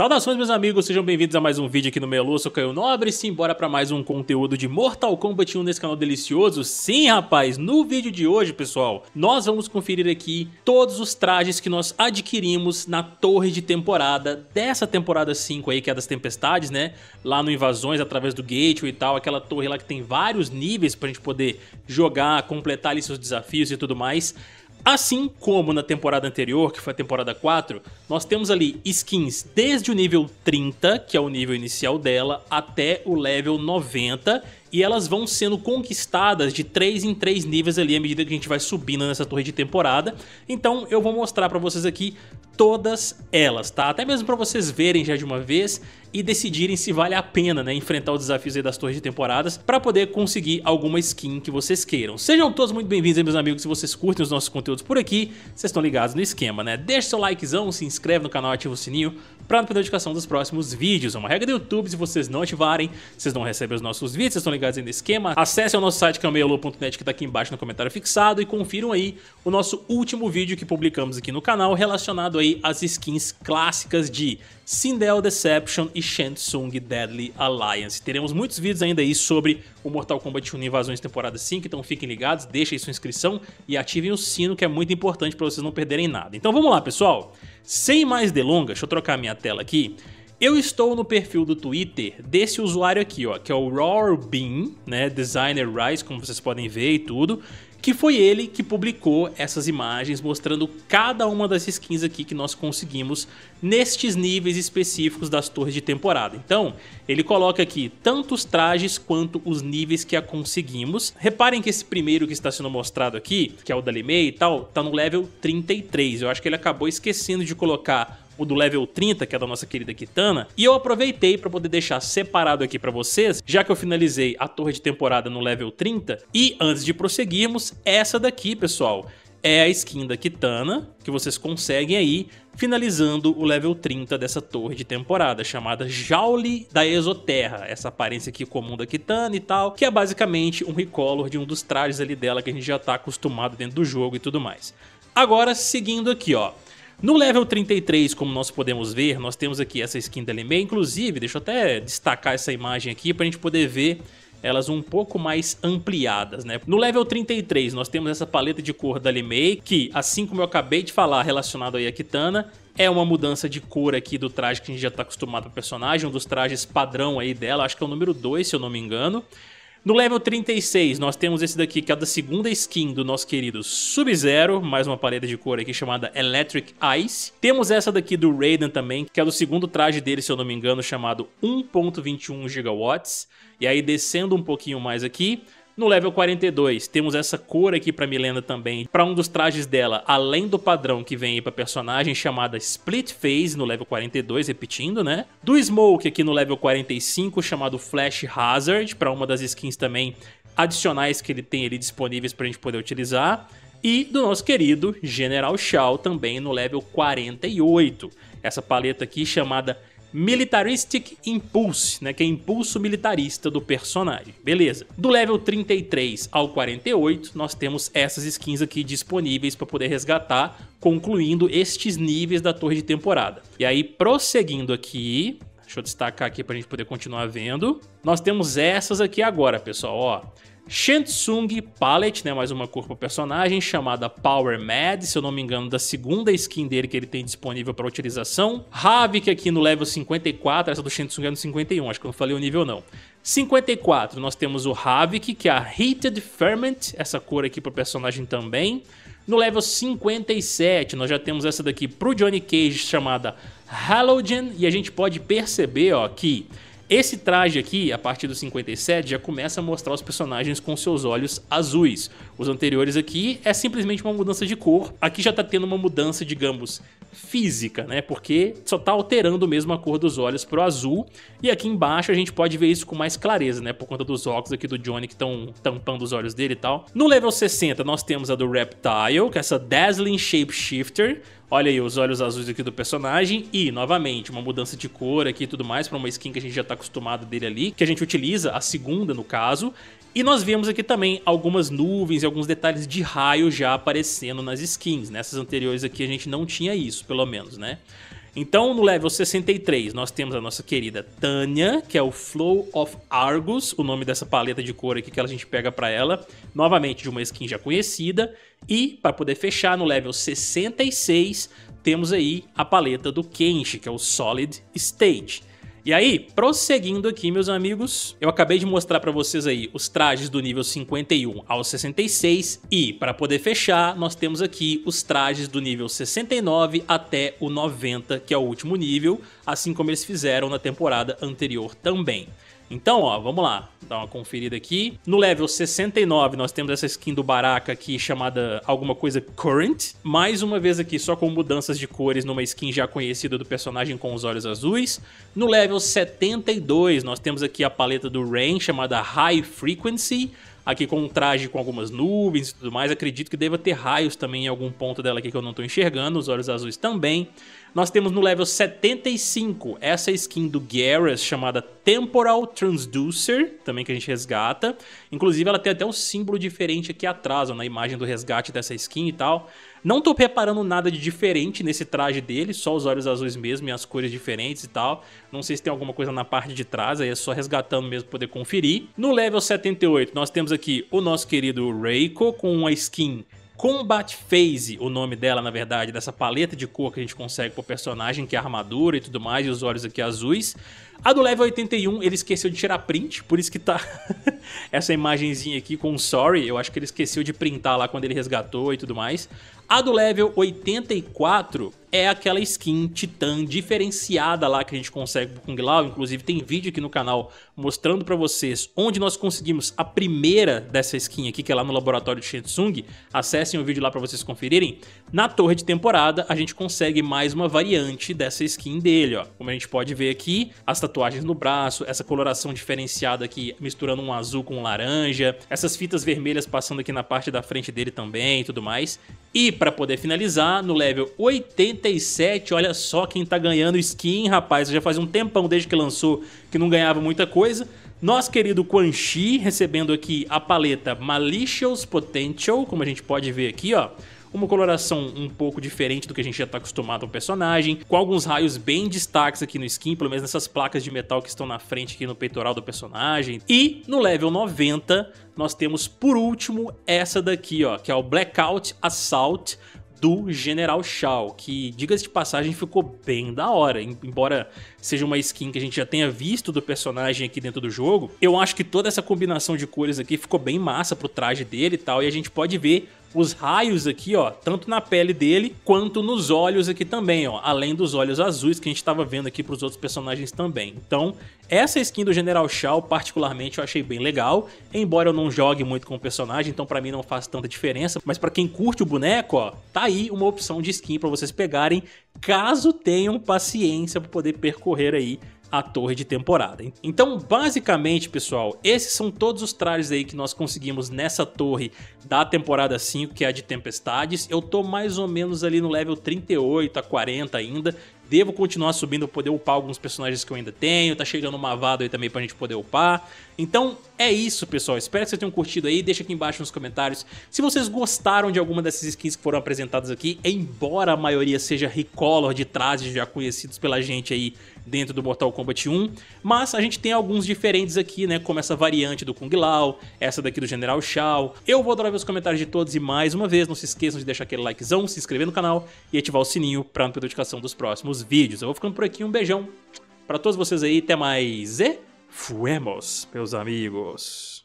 Saudações, meus amigos, sejam bem-vindos a mais um vídeo aqui no Melô, eu sou Caio Nobre, sim, bora pra mais um conteúdo de Mortal Kombat 1 nesse canal delicioso? Sim, rapaz, no vídeo de hoje, pessoal, nós vamos conferir aqui todos os trajes que nós adquirimos na torre de temporada dessa temporada 5 aí, que é das tempestades, né? Lá no Invasões, através do Gateway e tal, aquela torre lá que tem vários níveis pra gente poder jogar, completar ali seus desafios e tudo mais. Assim como na temporada anterior, que foi a temporada 4, nós temos ali skins desde o nível 30, que é o nível inicial dela, até o level 90, e elas vão sendo conquistadas de 3 em 3 níveis ali à medida que a gente vai subindo nessa torre de temporada. Então eu vou mostrar para vocês aqui todas elas, tá? Até mesmo para vocês verem já de uma vez e decidirem se vale a pena, né, enfrentar os desafios das torres de temporadas para poder conseguir alguma skin que vocês queiram. Sejam todos muito bem-vindos, meus amigos, se vocês curtem os nossos conteúdos por aqui, vocês estão ligados no esquema, né? Deixe seu likezão, se inscreve no canal, ativa o sininho para não perder notificação dos próximos vídeos. É uma regra do YouTube, se vocês não ativarem, vocês não recebem os nossos vídeos, vocês estão ligados ligados ainda esquema, acessem o nosso site camelo.net que está aqui embaixo no comentário fixado e confiram aí o nosso último vídeo que publicamos aqui no canal relacionado aí às skins clássicas de Sindel Deception e Shensung Deadly Alliance. Teremos muitos vídeos ainda aí sobre o Mortal Kombat 1 Invasões Temporada 5, então fiquem ligados, deixem sua inscrição e ativem o sino que é muito importante para vocês não perderem nada. Então vamos lá pessoal, sem mais delongas, deixa eu trocar minha tela aqui, eu estou no perfil do Twitter desse usuário aqui, ó, que é o Raw Bean, né, Designer Rice, como vocês podem ver e tudo, que foi ele que publicou essas imagens mostrando cada uma das skins aqui que nós conseguimos nestes níveis específicos das torres de temporada. Então, ele coloca aqui tanto os trajes quanto os níveis que a conseguimos. Reparem que esse primeiro que está sendo mostrado aqui, que é o da Limei e tal, tá no level 33. Eu acho que ele acabou esquecendo de colocar o do level 30, que é da nossa querida Kitana, e eu aproveitei para poder deixar separado aqui para vocês, já que eu finalizei a torre de temporada no level 30, e antes de prosseguirmos, essa daqui, pessoal, é a skin da Kitana, que vocês conseguem aí, finalizando o level 30 dessa torre de temporada, chamada Jaule da Exoterra, essa aparência aqui comum da Kitana e tal, que é basicamente um recolor de um dos trajes ali dela que a gente já tá acostumado dentro do jogo e tudo mais. Agora, seguindo aqui, ó, no level 33, como nós podemos ver, nós temos aqui essa skin da Lemei. Inclusive, deixa eu até destacar essa imagem aqui para a gente poder ver elas um pouco mais ampliadas, né? No level 33, nós temos essa paleta de cor da Lemei, que, assim como eu acabei de falar relacionado aí à Kitana, é uma mudança de cor aqui do traje que a gente já está acostumado o personagem, um dos trajes padrão aí dela, acho que é o número 2, se eu não me engano. No level 36 nós temos esse daqui que é o da segunda skin do nosso querido Sub-Zero, mais uma parede de cor aqui chamada Electric Ice. Temos essa daqui do Raiden também, que é do segundo traje dele, se eu não me engano, chamado 1.21 gigawatts. E aí descendo um pouquinho mais aqui, no level 42, temos essa cor aqui pra Milena também, para um dos trajes dela, além do padrão que vem aí pra personagem, chamada Split Phase, no level 42, repetindo, né? Do Smoke aqui no level 45, chamado Flash Hazard, para uma das skins também adicionais que ele tem ali disponíveis pra gente poder utilizar. E do nosso querido General Shao também no level 48. Essa paleta aqui chamada Militaristic Impulse, né, que é impulso militarista do personagem. Beleza. Do level 33 ao 48, nós temos essas skins aqui disponíveis para poder resgatar, concluindo estes níveis da torre de temporada. E aí, prosseguindo aqui, deixa eu destacar aqui para a gente poder continuar vendo, nós temos essas aqui agora, pessoal, ó. Shensung Palette, né, mais uma cor o personagem, chamada Power Mad, se eu não me engano, da segunda skin dele que ele tem disponível para utilização. Havik aqui no level 54, essa do Shensung é no 51, acho que eu não falei o nível não. 54, nós temos o Havik, que é a Heated Ferment, essa cor aqui o personagem também. No level 57, nós já temos essa daqui pro Johnny Cage chamada Halogen, e a gente pode perceber, ó, que esse traje aqui, a partir do 57, já começa a mostrar os personagens com seus olhos azuis. Os anteriores aqui é simplesmente uma mudança de cor. Aqui já tá tendo uma mudança, digamos, física, né? Porque só tá alterando mesmo a cor dos olhos pro azul. E aqui embaixo a gente pode ver isso com mais clareza, né? Por conta dos óculos aqui do Johnny que estão tampando os olhos dele e tal. No level 60 nós temos a do Reptile, que é essa Dazzling Shapeshifter. Olha aí os olhos azuis aqui do personagem e, novamente, uma mudança de cor aqui e tudo mais para uma skin que a gente já tá acostumado dele ali, que a gente utiliza, a segunda no caso. E nós vemos aqui também algumas nuvens e alguns detalhes de raio já aparecendo nas skins. Nessas anteriores aqui a gente não tinha isso, pelo menos, né? Então, no level 63, nós temos a nossa querida Tânia, que é o Flow of Argus, o nome dessa paleta de cor aqui que a gente pega para ela, novamente de uma skin já conhecida. E, para poder fechar, no level 66, temos aí a paleta do Kenshi, que é o Solid State. E aí, prosseguindo aqui, meus amigos, eu acabei de mostrar para vocês aí os trajes do nível 51 ao 66 e, para poder fechar, nós temos aqui os trajes do nível 69 até o 90, que é o último nível, assim como eles fizeram na temporada anterior também. Então, ó, vamos lá, dar uma conferida aqui. No level 69, nós temos essa skin do Baraka aqui chamada alguma coisa Current. Mais uma vez aqui, só com mudanças de cores numa skin já conhecida do personagem com os olhos azuis. No level 72, nós temos aqui a paleta do Rain chamada High Frequency aqui com um traje com algumas nuvens e tudo mais. Acredito que deva ter raios também em algum ponto dela aqui que eu não estou enxergando, os olhos azuis também. Nós temos no level 75 essa skin do Garrus chamada Temporal Transducer, também que a gente resgata. Inclusive ela tem até um símbolo diferente aqui atrás, ó, na imagem do resgate dessa skin e tal. Não tô reparando nada de diferente nesse traje dele, só os olhos azuis mesmo e as cores diferentes e tal. Não sei se tem alguma coisa na parte de trás, aí é só resgatando mesmo pra poder conferir. No level 78 nós temos aqui o nosso querido Reiko com uma skin Combat Phase, o nome dela, na verdade, dessa paleta de cor que a gente consegue pro personagem, que é a armadura e tudo mais, e os olhos aqui azuis. A do level 81 ele esqueceu de tirar print, por isso que tá essa imagenzinha aqui com sorry, eu acho que ele esqueceu de printar lá quando ele resgatou e tudo mais. A do level 84 é aquela skin titã diferenciada lá que a gente consegue pro Kung Lao, inclusive tem vídeo aqui no canal mostrando pra vocês onde nós conseguimos a primeira dessa skin aqui, que é lá no laboratório de Shensung, acessem o vídeo lá pra vocês conferirem. Na torre de temporada a gente consegue mais uma variante dessa skin dele, ó. Como a gente pode ver aqui, as tatuagens no braço, essa coloração diferenciada aqui misturando um azul com um laranja, essas fitas vermelhas passando aqui na parte da frente dele também e tudo mais. E para poder finalizar, no level 87, olha só quem tá ganhando skin, rapaz. Já faz um tempão desde que lançou que não ganhava muita coisa. Nosso querido Quan Chi recebendo aqui a paleta Malicious Potential, como a gente pode ver aqui, ó uma coloração um pouco diferente do que a gente já está acostumado ao personagem, com alguns raios bem destaques aqui no skin, pelo menos nessas placas de metal que estão na frente aqui no peitoral do personagem. E no level 90, nós temos por último essa daqui, ó, que é o Blackout Assault do General Shao, que, diga-se de passagem, ficou bem da hora. Embora seja uma skin que a gente já tenha visto do personagem aqui dentro do jogo, eu acho que toda essa combinação de cores aqui ficou bem massa pro traje dele e tal, e a gente pode ver os raios aqui, ó, tanto na pele dele quanto nos olhos aqui também, ó, além dos olhos azuis que a gente estava vendo aqui para os outros personagens também. Então, essa skin do General Shao, particularmente, eu achei bem legal, embora eu não jogue muito com o personagem, então para mim não faz tanta diferença, mas para quem curte o boneco, ó, tá aí uma opção de skin para vocês pegarem, caso tenham paciência para poder percorrer aí a torre de temporada. Então, basicamente, pessoal, esses são todos os trajes aí que nós conseguimos nessa torre da temporada 5, que é a de Tempestades. Eu tô mais ou menos ali no level 38 a 40 ainda devo continuar subindo para poder upar alguns personagens que eu ainda tenho. Tá chegando uma vada aí também pra gente poder upar. Então é isso, pessoal. Espero que vocês tenham curtido aí. Deixa aqui embaixo nos comentários se vocês gostaram de alguma dessas skins que foram apresentadas aqui. Embora a maioria seja recolor de trajes já conhecidos pela gente aí dentro do Mortal Kombat 1. Mas a gente tem alguns diferentes aqui, né? Como essa variante do Kung Lao, essa daqui do General Shao. Eu vou adorar ver os comentários de todos e mais uma vez, não se esqueçam de deixar aquele likezão, se inscrever no canal e ativar o sininho para não perder a notificação dos próximos próximos vídeos. Eu vou ficando por aqui, um beijão para todos vocês aí, até mais e fuemos, meus amigos.